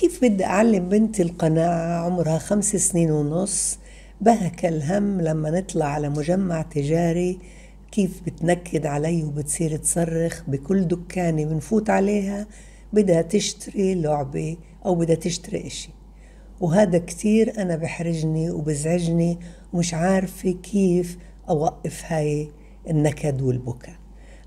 كيف بدي أعلم بنتي القناعة عمرها خمس سنين ونص بهك الهم لما نطلع على مجمع تجاري كيف بتنكد علي وبتصير تصرخ بكل دكانة بنفوت عليها بدها تشتري لعبة أو بدها تشتري إشي وهذا كتير أنا بحرجني وبزعجني ومش عارفة كيف أوقف هاي النكد والبكا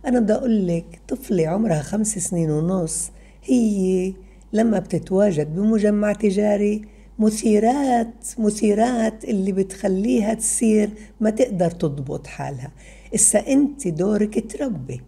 أنا بدي أقول لك طفلة عمرها خمس سنين ونص هي لما بتتواجد بمجمع تجاري مثيرات مثيرات اللي بتخليها تصير ما تقدر تضبط حالها إسا أنت دورك تربي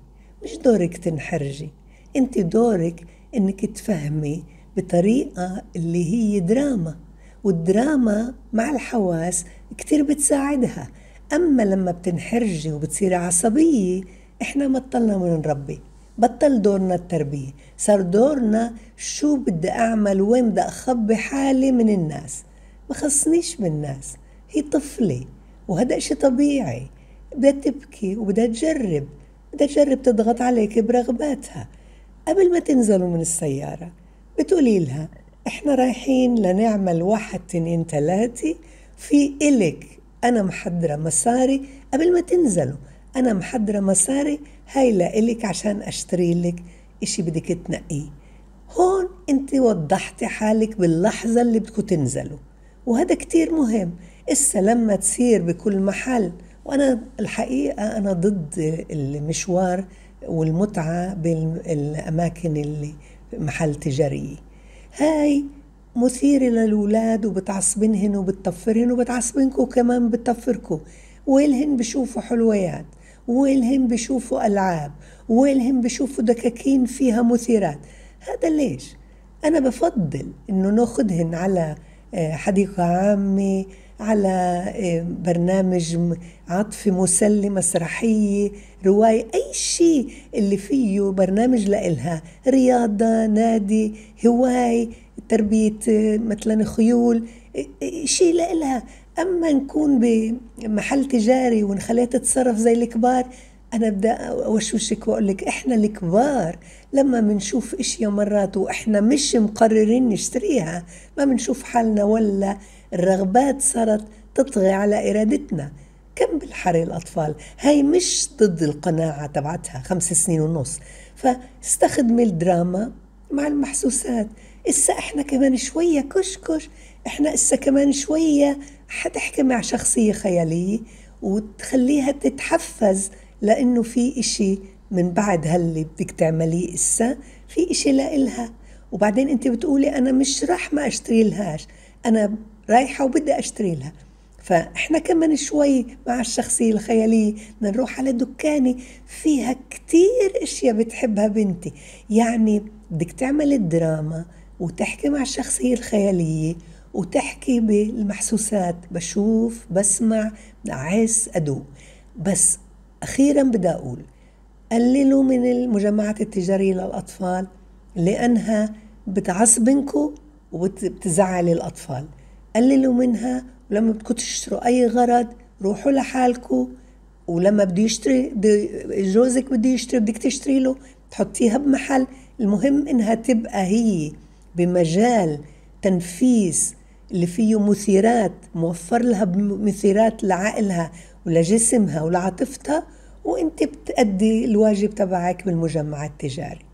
مش دورك تنحرجي أنت دورك أنك تفهمي بطريقة اللي هي دراما والدراما مع الحواس كتير بتساعدها أما لما بتنحرجي وبتصيري عصبية إحنا ما اضطرنا من نربي بطل دورنا التربية صار دورنا شو بدي أعمل وين بدي أخبي حالي من الناس ما خصنيش بالناس هي طفلة وهذا إشي طبيعي بدها تبكي وبدها تجرب بدها تجرب تضغط عليك برغباتها قبل ما تنزلوا من السيارة بتقولي لها إحنا رايحين لنعمل واحد تنين تلاتة في إلك أنا محضرة مساري قبل ما تنزلوا أنا محضرة مصاري هاي لإلك عشان أشتري لك إشي بدك تنقيه هون أنت وضحتي حالك باللحظة اللي بدكم تنزلوا وهذا كتير مهم إسا لما تصير بكل محل وأنا الحقيقة أنا ضد المشوار والمتعة بالأماكن اللي محل تجارية هاي مثيرة للولاد وبتعصبنهن وبتطفرهن وبتعصبنكم كمان بتطفركم ويلهن بشوفوا حلويات وينهم بيشوفوا ألعاب وينهم بيشوفوا دكاكين فيها مثيرات هذا ليش؟ أنا بفضل إنه ناخدهن على آه، حديقة عامة على آه، برنامج عاطفي مسلي مسرحية رواية أي شيء اللي فيه برنامج لإلها رياضة نادي هواي تربية آه، مثلا خيول شيء لإلها اما نكون بمحل تجاري ونخليها تتصرف زي الكبار انا بدي اوشوشك واقول لك احنا الكبار لما بنشوف اشياء مرات واحنا مش مقررين نشتريها ما بنشوف حالنا ولا الرغبات صارت تطغي على ارادتنا كم بالحري الاطفال هاي مش ضد القناعه تبعتها خمس سنين ونص فاستخدمي الدراما مع المحسوسات إسا إحنا كمان شوية كشكش إحنا إسا كمان شوية حتحكي مع شخصية خيالية وتخليها تتحفز لأنه في إشي من بعد هاللي بدك تعمليه إسا في إشي لإلها وبعدين أنت بتقولي أنا مش راح ما أشتري لهاش أنا رايحة وبدي أشتري لها فاحنا كمان شوي مع الشخصية الخيالية نروح على دكانة فيها كتير اشياء بتحبها بنتي يعني بدك تعمل الدراما وتحكي مع الشخصية الخيالية وتحكي بالمحسوسات بشوف بسمع عايز أدوق بس أخيرا بدي أقول قللوا من المجمعات التجارية للأطفال لأنها بتعصبنكم وبتزعل الأطفال قللوا منها ولما بدكم تشتروا اي غرض روحوا لحالكم ولما بده يشتري جوزك بده يشتري بدك تشتري له تحطيها بمحل المهم انها تبقى هي بمجال تنفيس اللي فيه مثيرات موفر لها مثيرات لعقلها ولجسمها ولعاطفتها وانت بتأدي الواجب تبعك بالمجمع التجاري